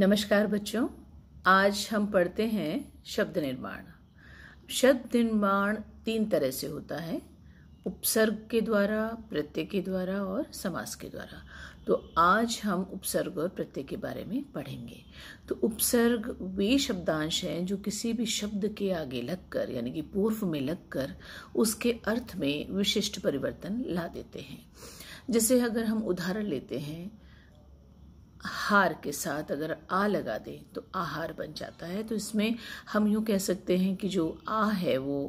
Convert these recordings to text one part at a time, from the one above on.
नमस्कार बच्चों आज हम पढ़ते हैं शब्द निर्माण शब्द निर्माण तीन तरह से होता है उपसर्ग के द्वारा प्रत्यय के द्वारा और समास के द्वारा तो आज हम उपसर्ग और प्रत्यय के बारे में पढ़ेंगे तो उपसर्ग वे शब्दांश हैं जो किसी भी शब्द के आगे लगकर यानी कि पूर्व में लगकर उसके अर्थ में विशिष्ट परिवर्तन ला देते हैं जैसे अगर हम उदाहरण लेते हैं हार के साथ अगर आ लगा दें तो आहार बन जाता है तो इसमें हम यूँ कह सकते हैं कि जो आ है वो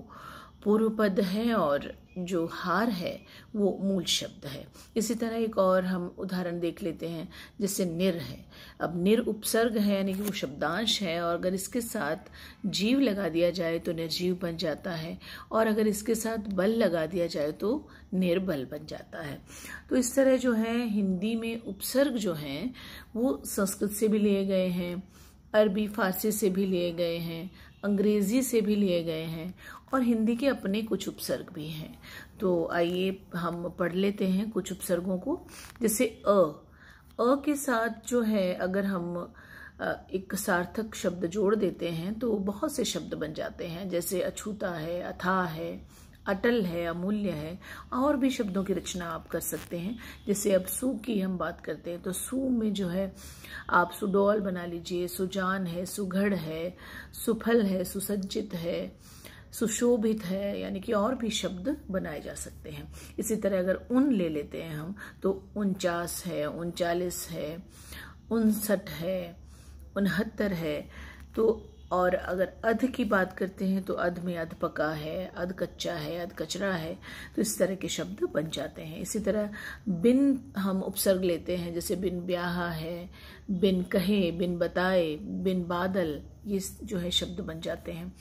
पूर्व पद है और जो हार है वो मूल शब्द है इसी तरह एक और हम उदाहरण देख लेते हैं जैसे निर है अब निर उपसर्ग है यानी कि वो शब्दांश है और अगर इसके साथ जीव लगा दिया जाए तो निर्जीव बन जाता है और अगर इसके साथ बल लगा दिया जाए तो निर्बल बन जाता है तो इस तरह जो है हिंदी में उपसर्ग जो हैं वो संस्कृत से भी लिए गए हैं अरबी फारसी से भी लिए गए हैं अंग्रेजी से भी लिए गए हैं और हिंदी के अपने कुछ उपसर्ग भी हैं तो आइए हम पढ़ लेते हैं कुछ उपसर्गों को जैसे अ अ के साथ जो है अगर हम एक सार्थक शब्द जोड़ देते हैं तो बहुत से शब्द बन जाते हैं जैसे अछूता है अथाह है अटल है अमूल्य है और भी शब्दों की रचना आप कर सकते हैं जैसे अब सू की हम बात करते हैं तो सू में जो है आप सुडौल बना लीजिए सुजान है सुघढ़ है सुफल है सुसज्जित है सुशोभित है यानी कि और भी शब्द बनाए जा सकते हैं इसी तरह अगर उन ले लेते हैं हम तो उनचास है उनचालीस है उनसठ है उनहत्तर है तो और अगर अध की बात करते हैं तो अध में अध पका है अध कच्चा है अध कचरा है तो इस तरह के शब्द बन जाते हैं इसी तरह बिन हम उपसर्ग लेते हैं जैसे बिन ब्याह है बिन कहे बिन बताए बिन बादल ये जो है शब्द बन जाते हैं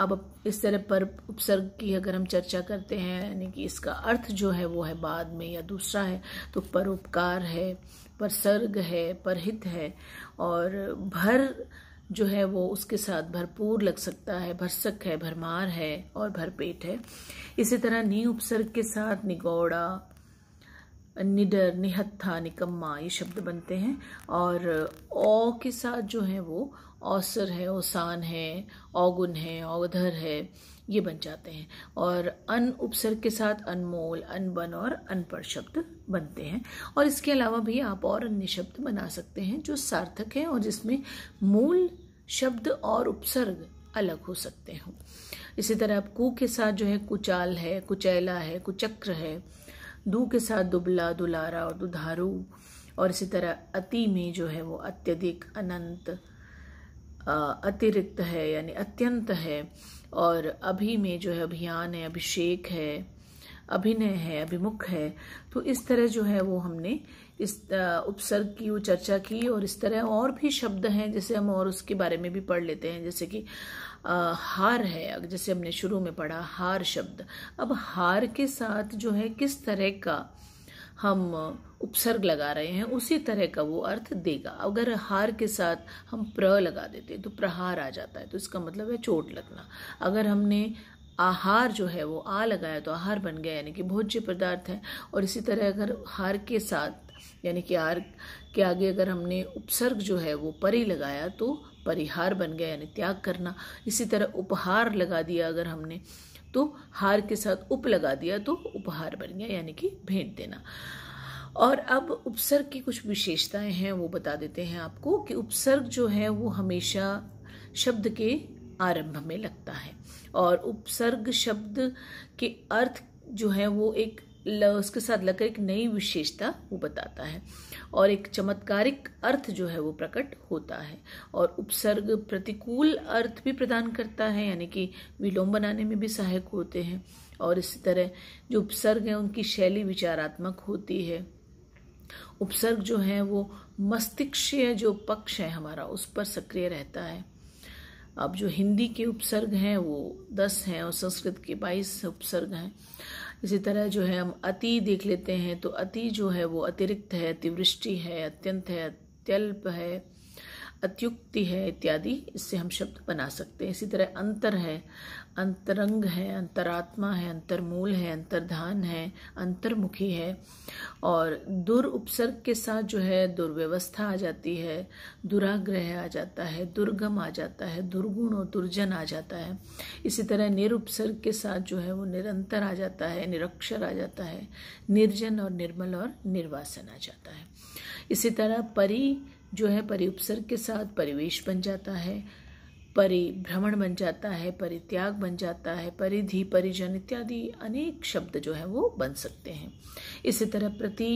अब इस तरह पर उपसर्ग की अगर हम चर्चा करते हैं यानी कि इसका अर्थ जो है वो है बाद में या दूसरा है तो परोपकार है परसर्ग है परहित है और भर जो है वो उसके साथ भरपूर लग सकता है भरसक है भरमार है और भरपेट है इसी तरह नी उपसर्ग के साथ निगौड़ा निडर निहत्था निकम्मा ये शब्द बनते हैं और ओ के साथ जो है वो औसर है ओसान है औगुन है औधर है ये बन जाते हैं और अन उपसर्ग के साथ अनमोल अनबन और अनपढ़ शब्द बनते हैं और इसके अलावा भी आप और अन्य शब्द बना सकते हैं जो सार्थक हैं और जिसमें मूल शब्द और उपसर्ग अलग हो सकते हों इसी तरह आप कु के साथ जो है कुचाल है कुचैला है कुचक्र है दू के साथ दुबला दुलारा और दुधारू और इसी तरह अति में जो है वो अत्यधिक अनंत अतिरिक्त है यानी अत्यंत है और अभी में जो है अभियान है अभिषेक है अभिनय है अभिमुख है तो इस तरह जो है वो हमने इस उपसर्ग की वो चर्चा की और इस तरह और भी शब्द हैं जैसे हम और उसके बारे में भी पढ़ लेते हैं जैसे कि आ, हार है जैसे हमने शुरू में पढ़ा हार शब्द अब हार के साथ जो है किस तरह का हम उपसर्ग लगा रहे हैं उसी तरह का वो अर्थ देगा अगर हार के साथ हम प्र लगा देते हैं तो प्रहार आ जाता है तो इसका मतलब है चोट लगना अगर हमने आहार जो है वो आ लगाया तो आहार बन गया यानी कि भोज्य पदार्थ है और इसी तरह अगर हार के साथ यानी कि आर के आगे अगर हमने उपसर्ग जो है वो परी लगाया तो परिहार बन गया यानी त्याग करना इसी तरह उपहार लगा दिया अगर हमने तो हार के साथ उप लगा दिया तो उपहार बन गया यानी कि भेंट देना और अब उपसर्ग की कुछ विशेषताएं हैं वो बता देते हैं आपको कि उपसर्ग जो है वो हमेशा शब्द के आरंभ में लगता है और उपसर्ग शब्द के अर्थ जो है वो एक उसके साथ लगकर एक नई विशेषता वो बताता है और एक चमत्कारिक अर्थ जो है वो प्रकट होता है और उपसर्ग प्रतिकूल अर्थ भी प्रदान करता है यानी कि विलोम बनाने में भी सहायक होते हैं और इसी तरह जो उपसर्ग है उनकी शैली विचारात्मक होती है उपसर्ग जो है वो मस्तिष्क जो पक्ष है हमारा उस पर सक्रिय रहता है अब जो हिंदी के उपसर्ग हैं वो दस हैं और संस्कृत के बाईस उपसर्ग हैं इसी तरह जो है हम अति देख लेते हैं तो अति जो है वो अतिरिक्त है अतिवृष्टि है अत्यंत है अत्यल्प है अत्युक्ति है इत्यादि इससे हम शब्द बना सकते हैं इसी तरह अंतर है अंतरंग है अंतरात्मा है अंतर्मूल है अंतर्धान है अंतर्मुखी है और दुर उपसर्ग के साथ जो है दुर्व्यवस्था आ जाती है दुराग्रह आ जाता है दुर्गम आ जाता है दुर्गुण और दुर्जन आ जाता है इसी तरह निरुपसर्ग के साथ जो है वो निरंतर आ जाता है निरक्षर आ जाता है निर्जन और निर्मल और निर्वासन आ जाता है इसी तरह परि जो है परिउपसर्ग के साथ परिवेश बन जाता है परिभ्रमण बन जाता है परित्याग बन जाता है परिधि परिजन इत्यादि अनेक शब्द जो है वो बन सकते हैं इसी तरह प्रति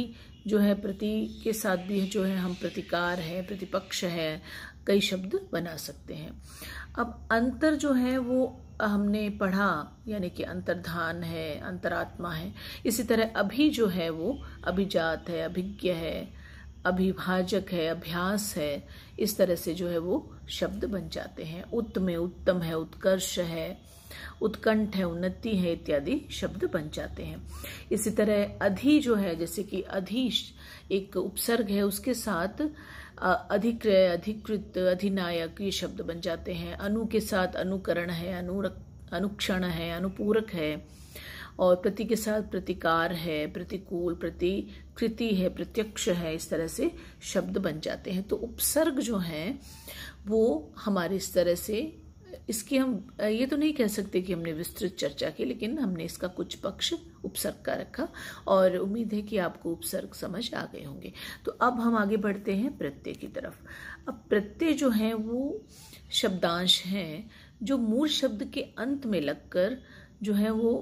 जो है प्रति के साथ भी जो है हम प्रतिकार है प्रतिपक्ष है कई शब्द बना सकते हैं अब अंतर जो है वो हमने पढ़ा यानी कि अंतर्धान है अंतरात्मा है इसी तरह अभी जो है वो अभिजात है अभिज्ञ है अभिभाजक है अभ्यास है इस तरह से जो है वो शब्द बन जाते हैं उत्तम उत्तम है उत्कर्ष है उत्कंठ है उन्नति है इत्यादि शब्द बन जाते हैं इसी तरह अधि जो है जैसे कि अधिश एक उपसर्ग है उसके साथ अधिक्रय अधिकृत अधिनायक ये शब्द बन जाते हैं अनु के साथ अनुकरण है अनुरक अनुक्षण है अनुपूरक है और प्रति के साथ प्रतिकार है प्रतिकूल प्रति कृति है प्रत्यक्ष है इस तरह से शब्द बन जाते हैं तो उपसर्ग जो है वो हमारे इस तरह से इसकी हम ये तो नहीं कह सकते कि हमने विस्तृत चर्चा की लेकिन हमने इसका कुछ पक्ष उपसर्ग का रखा और उम्मीद है कि आपको उपसर्ग समझ आ गए होंगे तो अब हम आगे बढ़ते हैं प्रत्यय की तरफ अब प्रत्यय जो है वो शब्दांश हैं जो मूल शब्द के अंत में लगकर जो है वो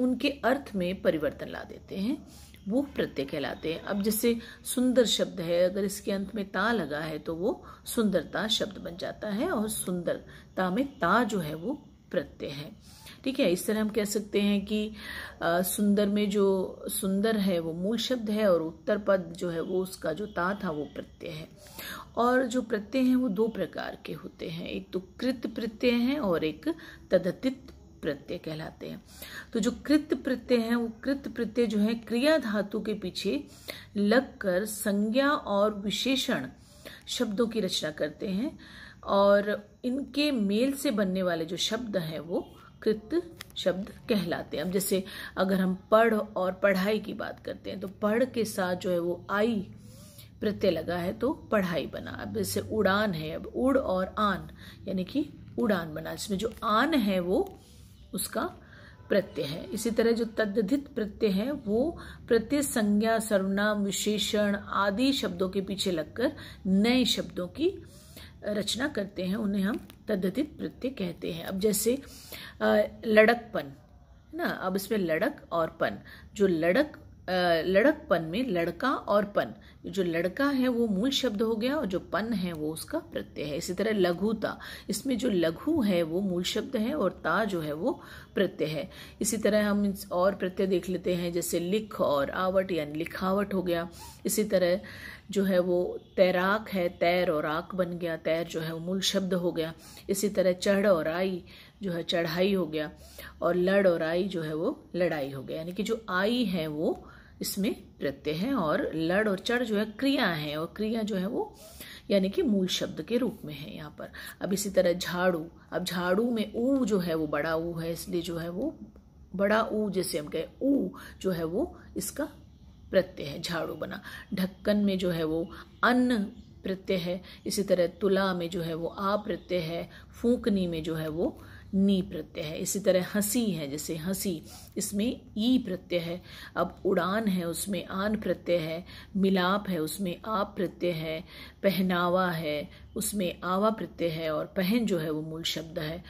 उनके अर्थ में परिवर्तन ला देते हैं वो प्रत्यय कहलाते हैं अब जैसे सुंदर शब्द है अगर इसके अंत में ता लगा है तो वो सुंदरता शब्द बन जाता है और सुंदरता में ता जो है वो प्रत्यय है ठीक है इस तरह हम कह सकते हैं कि आ, सुंदर में जो सुंदर है वो मूल शब्द है और उत्तर पद जो है वो उसका जो ता था वो प्रत्यय है और जो प्रत्यय हैं वो दो प्रकार के होते हैं एक तो कृत प्रत्यय हैं और एक तदतित प्रत्यय कहलाते हैं तो जो कृत प्रत्यय है वो कृत प्रत्यय जो है क्रिया धातु के पीछे लगकर संज्ञा और विशेषण शब्दों की रचना करते हैं और इनके मेल से बनने वाले जो शब्द हैं वो कृत शब्द कहलाते हैं अब जैसे अगर हम पढ़ और पढ़ाई की बात करते हैं तो पढ़ के साथ जो है वो आई प्रत्यय लगा है तो पढ़ाई बना अब जैसे उड़ान है अब उड़ और आन यानी कि उड़ान बना जिसमें जो आन है वो उसका प्रत्यय है इसी तरह जो तद्धित प्रत्यय है वो प्रत्यय संज्ञा सर्वनाम विशेषण आदि शब्दों के पीछे लगकर नए शब्दों की रचना करते हैं उन्हें हम तद्धित प्रत्यय कहते हैं अब जैसे लड़कपन है ना अब इसमें लड़क और पन जो लड़क लड़कपन में लड़का और पन जो लड़का है वो मूल शब्द हो गया और जो पन है वो उसका प्रत्यय है इसी तरह लघुता इसमें जो लघु है वो मूल शब्द है और ता जो है वो प्रत्यय है इसी तरह हम और प्रत्यय देख लेते हैं जैसे लिख और आवट यानी लिखावट हो गया इसी तरह जो है वो तैराक है तैर और आक बन गया तैर जो है वो मूल शब्द हो गया इसी तरह चढ़ और आई जो है चढ़ाई हो गया और लड़ और आई जो है वो लड़ाई हो गया यानी कि जो आई है वो इसमें प्रत्यय है और लड़ और चढ़ जो है क्रिया है और क्रिया जो है वो यानी कि मूल शब्द के रूप में है यहाँ पर अब इसी तरह झाड़ू अब झाड़ू में ऊ जो है वो बड़ा ऊ है इसलिए जो है वो बड़ा ऊ जैसे हम कहें ऊ जो है वो इसका प्रत्यय है झाड़ू बना ढक्कन में जो है वो अन्न प्रत्यय है इसी तरह तुला में जो है वो आ प्रत्यय है फूकनी में जो है वो नी प्रत्यय है इसी तरह हंसी है जैसे हंसी इसमें ई प्रत्यय है अब उड़ान है उसमें आन प्रत्यय है मिलाप है उसमें आप प्रत्यय है पहनावा है उसमें आवा प्रत्यय है और पहन जो है वो मूल शब्द है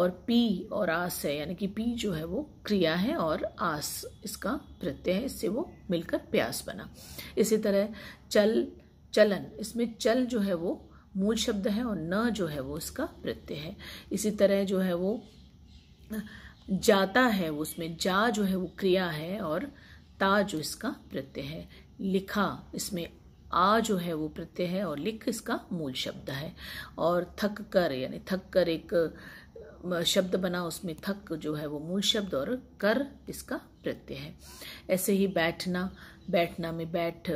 और पी और आस है यानी कि पी जो है वो क्रिया है और आस इसका प्रत्यय है इससे वो मिलकर प्यास बना इसी तरह चल चलन इसमें चल जो है वो मूल शब्द है और न जो है वो उसका प्रत्यय है इसी तरह जो है वो जाता है वो उसमें जा जो है वो क्रिया है और ता जो इसका प्रत्यय है लिखा इसमें आ जो है वो प्रत्यय है और लिख इसका मूल शब्द है और थक कर यानी थक कर एक शब्द बना उसमें थक जो है वो मूल शब्द और कर इसका प्रत्यय है ऐसे ही बैठना बैठना में बैठ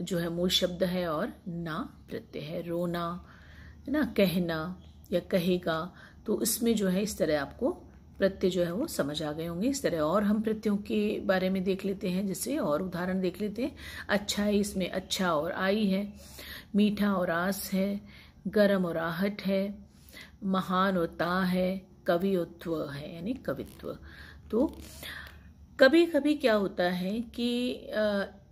जो है मूल शब्द है और ना प्रत्यय है रोना है ना कहना या कहेगा तो इसमें जो है इस तरह आपको प्रत्यय जो है वो समझ आ गए होंगे इस तरह और हम प्रत्ययों के बारे में देख लेते हैं जैसे और उदाहरण देख लेते हैं अच्छा है इसमें अच्छा और आई है मीठा और आस है गर्म और आहट है महान और ता है कवि और त्व है यानी कवित्व तो कभी कभी क्या होता है कि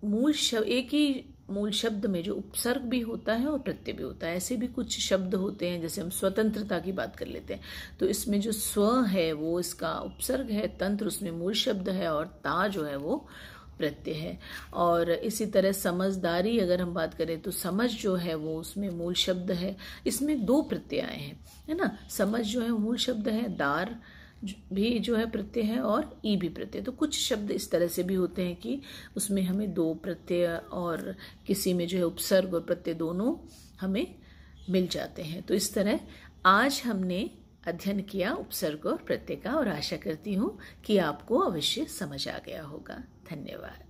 मूल शब्द एक ही मूल शब्द में जो उपसर्ग भी होता है और प्रत्यय भी होता है ऐसे भी कुछ शब्द होते हैं जैसे हम स्वतंत्रता की बात कर लेते हैं तो इसमें जो स्व है वो इसका उपसर्ग है तंत्र उसमें मूल शब्द है और ता जो है वो प्रत्यय है और इसी तरह समझदारी अगर हम बात करें तो समझ जो है वो उसमें मूल शब्द है इसमें दो प्रत्यय हैं है ना समझ जो है मूल शब्द है दार भी जो है प्रत्यय है और ई भी प्रत्यय तो कुछ शब्द इस तरह से भी होते हैं कि उसमें हमें दो प्रत्यय और किसी में जो है उपसर्ग और प्रत्यय दोनों हमें मिल जाते हैं तो इस तरह आज हमने अध्ययन किया उपसर्ग और प्रत्यय का और आशा करती हूँ कि आपको अवश्य समझ आ गया होगा धन्यवाद